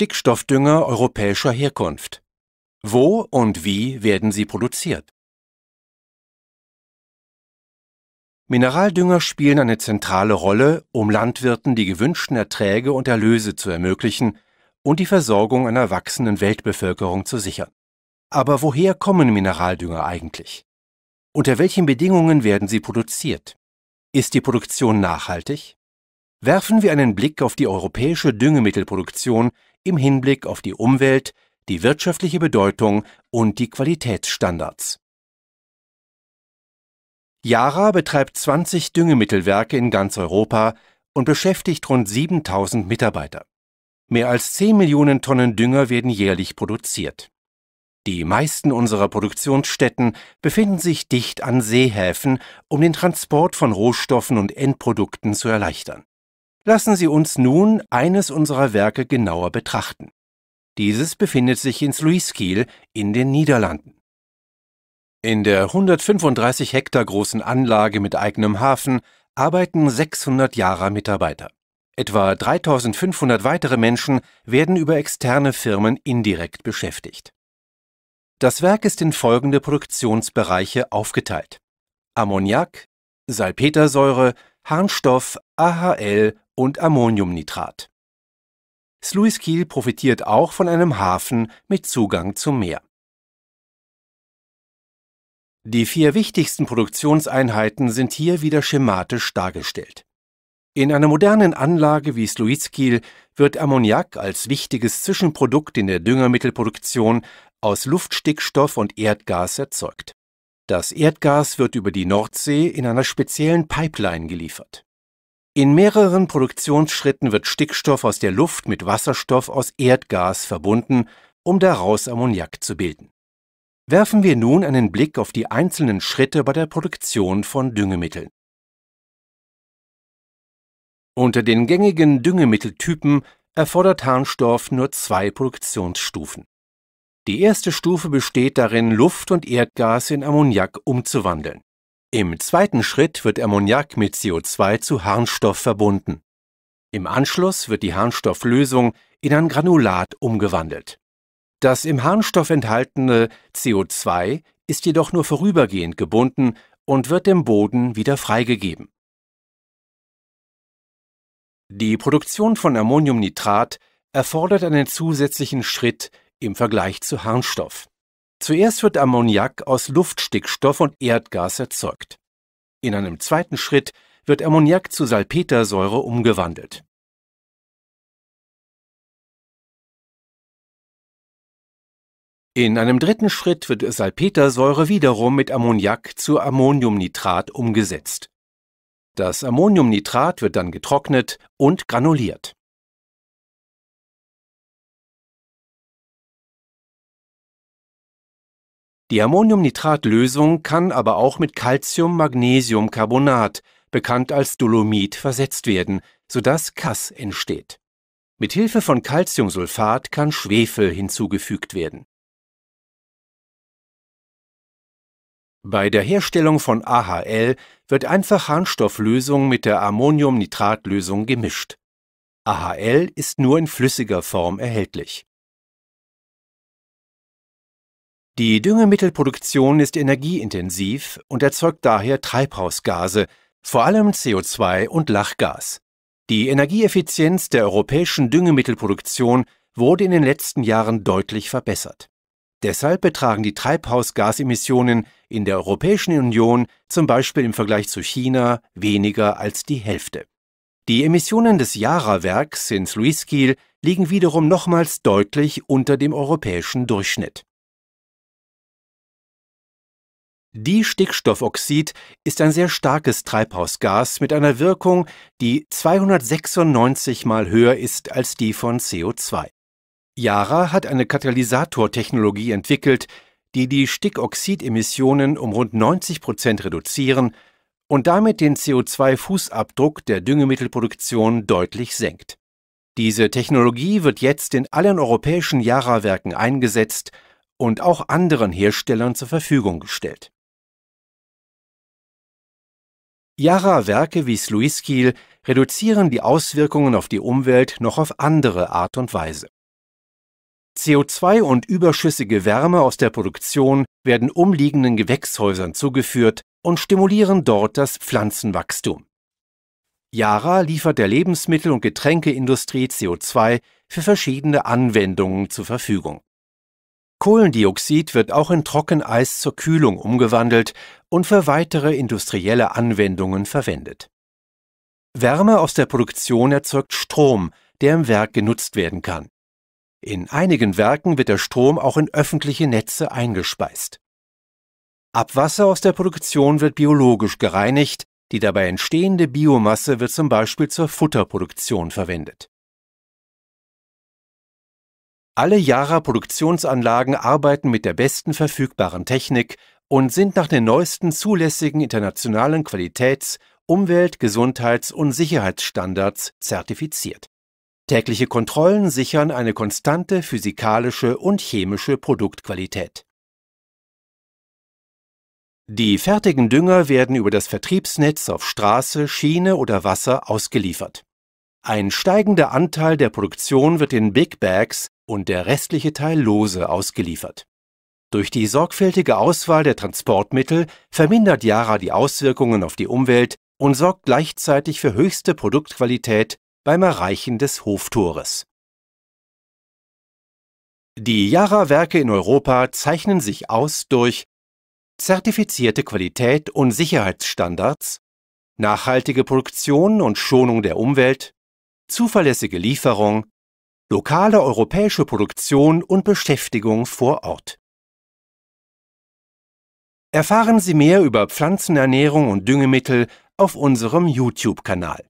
Stickstoffdünger europäischer Herkunft? Wo und wie werden sie produziert? Mineraldünger spielen eine zentrale Rolle, um Landwirten die gewünschten Erträge und Erlöse zu ermöglichen und die Versorgung einer wachsenden Weltbevölkerung zu sichern. Aber woher kommen Mineraldünger eigentlich? Unter welchen Bedingungen werden sie produziert? Ist die Produktion nachhaltig? Werfen wir einen Blick auf die europäische Düngemittelproduktion, im Hinblick auf die Umwelt, die wirtschaftliche Bedeutung und die Qualitätsstandards. Yara betreibt 20 Düngemittelwerke in ganz Europa und beschäftigt rund 7000 Mitarbeiter. Mehr als 10 Millionen Tonnen Dünger werden jährlich produziert. Die meisten unserer Produktionsstätten befinden sich dicht an Seehäfen, um den Transport von Rohstoffen und Endprodukten zu erleichtern. Lassen Sie uns nun eines unserer Werke genauer betrachten. Dieses befindet sich in Sluiskiel in den Niederlanden. In der 135 Hektar großen Anlage mit eigenem Hafen arbeiten 600 Jahre Mitarbeiter. Etwa 3500 weitere Menschen werden über externe Firmen indirekt beschäftigt. Das Werk ist in folgende Produktionsbereiche aufgeteilt. Ammoniak, Salpetersäure, Harnstoff, AHL und Ammoniumnitrat. Sluiskil profitiert auch von einem Hafen mit Zugang zum Meer. Die vier wichtigsten Produktionseinheiten sind hier wieder schematisch dargestellt. In einer modernen Anlage wie Sluiskil wird Ammoniak als wichtiges Zwischenprodukt in der Düngermittelproduktion aus Luftstickstoff und Erdgas erzeugt. Das Erdgas wird über die Nordsee in einer speziellen Pipeline geliefert. In mehreren Produktionsschritten wird Stickstoff aus der Luft mit Wasserstoff aus Erdgas verbunden, um daraus Ammoniak zu bilden. Werfen wir nun einen Blick auf die einzelnen Schritte bei der Produktion von Düngemitteln. Unter den gängigen Düngemitteltypen erfordert Harnstoff nur zwei Produktionsstufen. Die erste Stufe besteht darin, Luft und Erdgas in Ammoniak umzuwandeln. Im zweiten Schritt wird Ammoniak mit CO2 zu Harnstoff verbunden. Im Anschluss wird die Harnstofflösung in ein Granulat umgewandelt. Das im Harnstoff enthaltene CO2 ist jedoch nur vorübergehend gebunden und wird dem Boden wieder freigegeben. Die Produktion von Ammoniumnitrat erfordert einen zusätzlichen Schritt im Vergleich zu Harnstoff. Zuerst wird Ammoniak aus Luftstickstoff und Erdgas erzeugt. In einem zweiten Schritt wird Ammoniak zu Salpetersäure umgewandelt. In einem dritten Schritt wird Salpetersäure wiederum mit Ammoniak zu Ammoniumnitrat umgesetzt. Das Ammoniumnitrat wird dann getrocknet und granuliert. Die Ammoniumnitratlösung kann aber auch mit Calcium-Magnesiumcarbonat, bekannt als Dolomit, versetzt werden, sodass Kass entsteht. Mit Hilfe von Calciumsulfat kann Schwefel hinzugefügt werden. Bei der Herstellung von AHL wird einfach Harnstofflösung mit der Ammoniumnitratlösung gemischt. AHL ist nur in flüssiger Form erhältlich. Die Düngemittelproduktion ist energieintensiv und erzeugt daher Treibhausgase, vor allem CO2 und Lachgas. Die Energieeffizienz der europäischen Düngemittelproduktion wurde in den letzten Jahren deutlich verbessert. Deshalb betragen die Treibhausgasemissionen in der Europäischen Union zum Beispiel im Vergleich zu China weniger als die Hälfte. Die Emissionen des Yara-Werks in Sluiskil liegen wiederum nochmals deutlich unter dem europäischen Durchschnitt. Distickstoffoxid ist ein sehr starkes Treibhausgas mit einer Wirkung, die 296 mal höher ist als die von CO2. Yara hat eine Katalysatortechnologie entwickelt, die die Stickoxidemissionen um rund 90 Prozent reduzieren und damit den CO2-Fußabdruck der Düngemittelproduktion deutlich senkt. Diese Technologie wird jetzt in allen europäischen Yara-Werken eingesetzt und auch anderen Herstellern zur Verfügung gestellt. Jara-Werke wie Sluiskil reduzieren die Auswirkungen auf die Umwelt noch auf andere Art und Weise. CO2 und überschüssige Wärme aus der Produktion werden umliegenden Gewächshäusern zugeführt und stimulieren dort das Pflanzenwachstum. Yara liefert der Lebensmittel- und Getränkeindustrie CO2 für verschiedene Anwendungen zur Verfügung. Kohlendioxid wird auch in Trockeneis zur Kühlung umgewandelt und für weitere industrielle Anwendungen verwendet. Wärme aus der Produktion erzeugt Strom, der im Werk genutzt werden kann. In einigen Werken wird der Strom auch in öffentliche Netze eingespeist. Abwasser aus der Produktion wird biologisch gereinigt, die dabei entstehende Biomasse wird zum Beispiel zur Futterproduktion verwendet alle Yara-Produktionsanlagen arbeiten mit der besten verfügbaren Technik und sind nach den neuesten zulässigen internationalen Qualitäts-, Umwelt-, Gesundheits- und Sicherheitsstandards zertifiziert. Tägliche Kontrollen sichern eine konstante physikalische und chemische Produktqualität. Die fertigen Dünger werden über das Vertriebsnetz auf Straße, Schiene oder Wasser ausgeliefert. Ein steigender Anteil der Produktion wird in Big Bags und der restliche Teil lose ausgeliefert. Durch die sorgfältige Auswahl der Transportmittel vermindert Yara die Auswirkungen auf die Umwelt und sorgt gleichzeitig für höchste Produktqualität beim Erreichen des Hoftores. Die Yara-Werke in Europa zeichnen sich aus durch zertifizierte Qualität und Sicherheitsstandards, nachhaltige Produktion und Schonung der Umwelt, zuverlässige Lieferung, lokale europäische Produktion und Beschäftigung vor Ort. Erfahren Sie mehr über Pflanzenernährung und Düngemittel auf unserem YouTube-Kanal.